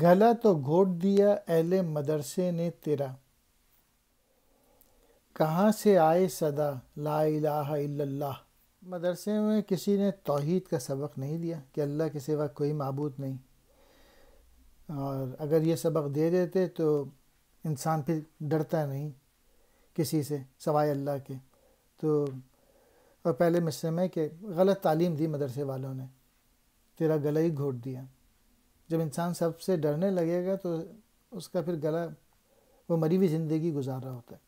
गला तो घोट दिया अहले मदरसे ने तेरा कहाँ से आए सदा ला इलाहा इल्लल्लाह मदरसे में किसी ने तौहीद का सबक नहीं दिया कि अल्लाह के सिवा कोई मबूद नहीं और अगर ये सबक दे देते तो इंसान फिर डरता नहीं किसी से सवाए अल्लाह के तो और पहले मिसरे में कि गलत तालीम दी मदरसे वालों ने तेरा गला ही घोट दिया जब इंसान सबसे डरने लगेगा तो उसका फिर गला वो मरी हुई ज़िंदगी गुजार रहा होता है